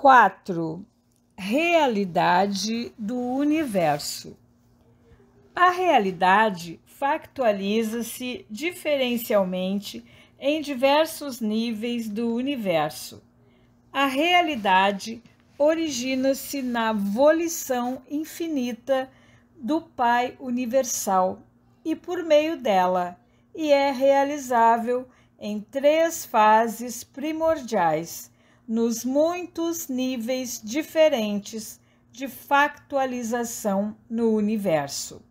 4. Realidade do universo. A realidade factualiza-se diferencialmente em diversos níveis do universo. A realidade origina-se na volição infinita do Pai Universal e por meio dela, e é realizável em três fases primordiais nos muitos níveis diferentes de factualização no universo.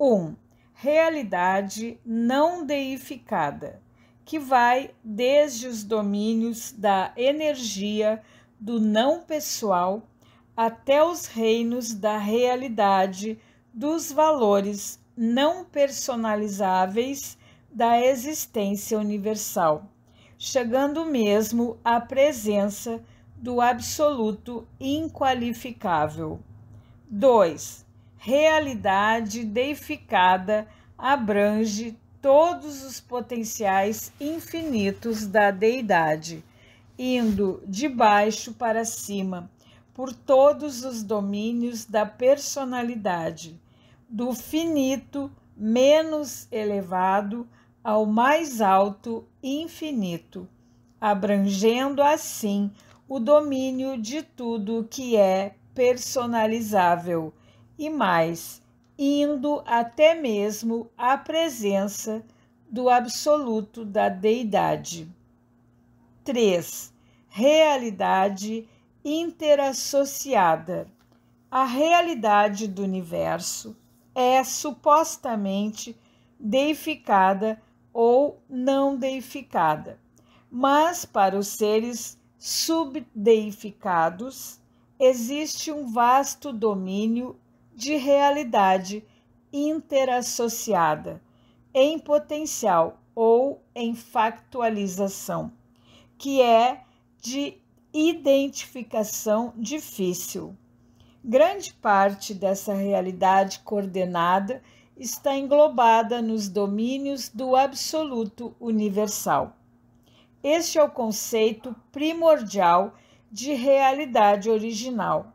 1. Um, realidade não deificada, que vai desde os domínios da energia do não pessoal até os reinos da realidade dos valores não personalizáveis da existência universal chegando mesmo à presença do absoluto inqualificável. 2. Realidade deificada abrange todos os potenciais infinitos da deidade, indo de baixo para cima, por todos os domínios da personalidade, do finito menos elevado ao mais alto infinito, abrangendo assim o domínio de tudo que é personalizável e mais, indo até mesmo à presença do absoluto da deidade. 3. Realidade interassociada. A realidade do universo é supostamente deificada ou não deificada, mas para os seres subdeificados existe um vasto domínio de realidade interassociada, em potencial ou em factualização, que é de identificação difícil. Grande parte dessa realidade coordenada está englobada nos domínios do absoluto universal. Este é o conceito primordial de realidade original.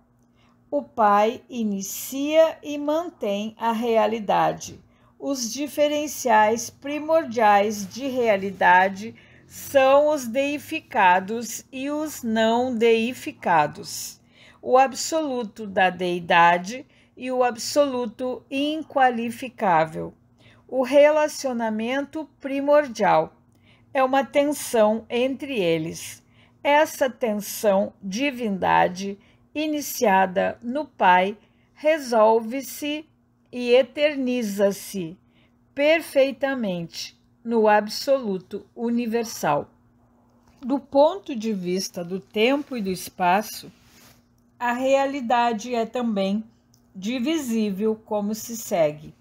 O Pai inicia e mantém a realidade. Os diferenciais primordiais de realidade são os deificados e os não deificados o absoluto da deidade e o absoluto inqualificável. O relacionamento primordial é uma tensão entre eles. Essa tensão divindade iniciada no Pai resolve-se e eterniza-se perfeitamente no absoluto universal. Do ponto de vista do tempo e do espaço, a realidade é também divisível como se segue: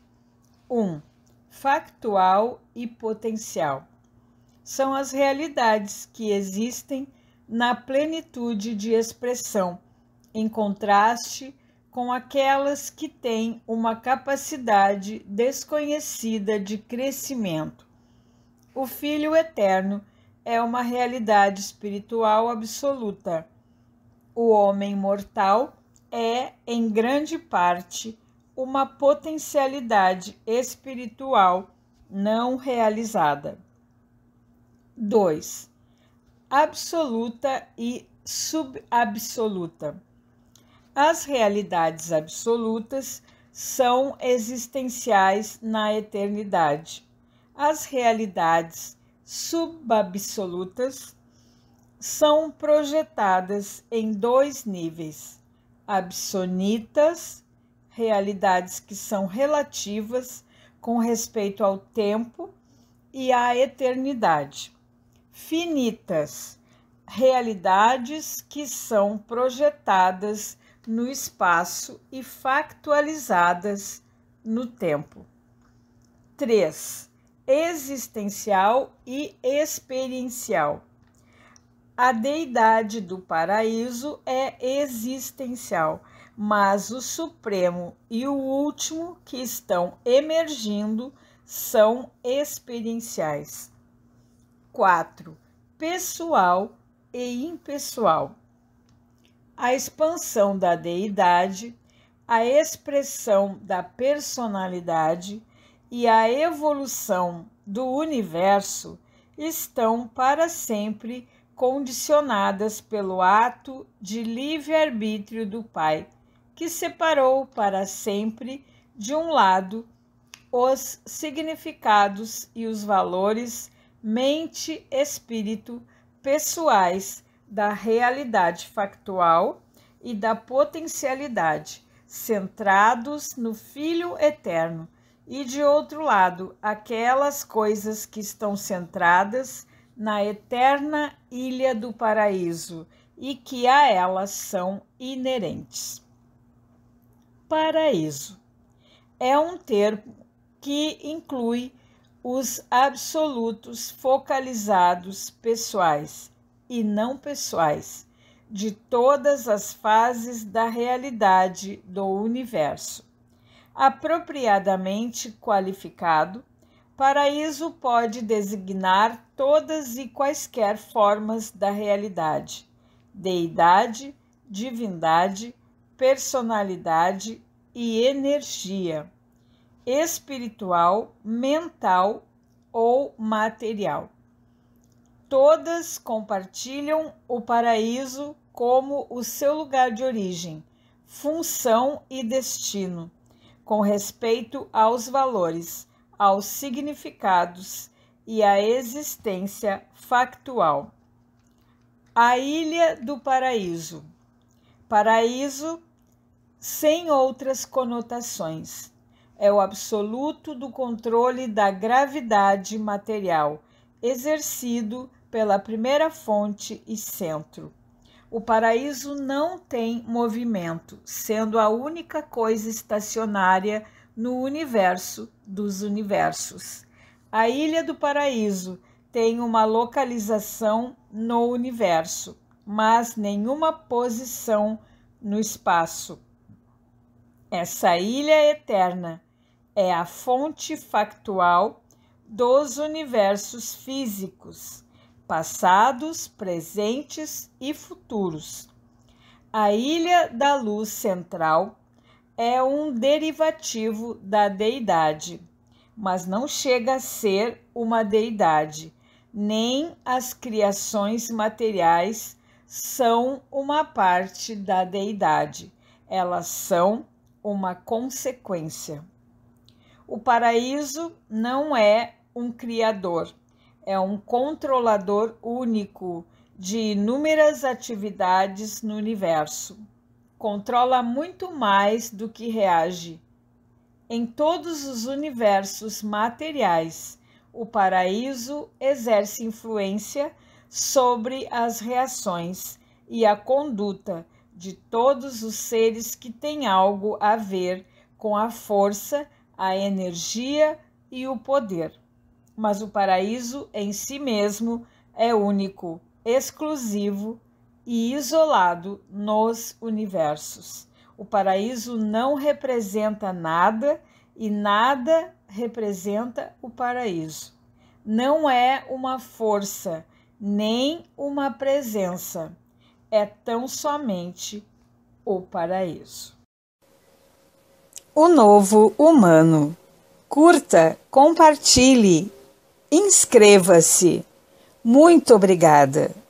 1. Um, factual e potencial. São as realidades que existem na plenitude de expressão, em contraste com aquelas que têm uma capacidade desconhecida de crescimento. O Filho Eterno é uma realidade espiritual absoluta o homem mortal é, em grande parte, uma potencialidade espiritual não realizada. 2. Absoluta e subabsoluta. As realidades absolutas são existenciais na eternidade. As realidades subabsolutas são projetadas em dois níveis: absonitas, realidades que são relativas com respeito ao tempo e à eternidade, finitas, realidades que são projetadas no espaço e factualizadas no tempo. 3. Existencial e experiencial a deidade do paraíso é existencial, mas o Supremo e o Último que estão emergindo são experienciais. 4. Pessoal e impessoal. A expansão da deidade, a expressão da personalidade e a evolução do universo estão para sempre condicionadas pelo ato de livre-arbítrio do Pai, que separou para sempre, de um lado, os significados e os valores mente-espírito pessoais da realidade factual e da potencialidade, centrados no Filho Eterno, e de outro lado, aquelas coisas que estão centradas na eterna ilha do paraíso e que a elas são inerentes. Paraíso é um termo que inclui os absolutos focalizados pessoais e não pessoais de todas as fases da realidade do universo, apropriadamente qualificado Paraíso pode designar todas e quaisquer formas da realidade, deidade, divindade, personalidade e energia espiritual, mental ou material. Todas compartilham o paraíso como o seu lugar de origem, função e destino, com respeito aos valores aos significados e à existência factual. A Ilha do Paraíso. Paraíso sem outras conotações. É o absoluto do controle da gravidade material, exercido pela primeira fonte e centro. O paraíso não tem movimento, sendo a única coisa estacionária no universo dos universos. A Ilha do Paraíso tem uma localização no universo, mas nenhuma posição no espaço. Essa ilha eterna é a fonte factual dos universos físicos, passados, presentes e futuros. A Ilha da Luz Central é um derivativo da deidade, mas não chega a ser uma deidade, nem as criações materiais são uma parte da deidade, elas são uma consequência. O paraíso não é um criador, é um controlador único de inúmeras atividades no universo controla muito mais do que reage. Em todos os universos materiais, o paraíso exerce influência sobre as reações e a conduta de todos os seres que têm algo a ver com a força, a energia e o poder. Mas o paraíso em si mesmo é único, exclusivo e isolado nos universos. O paraíso não representa nada e nada representa o paraíso. Não é uma força, nem uma presença. É tão somente o paraíso. O novo humano. Curta, compartilhe, inscreva-se. Muito obrigada.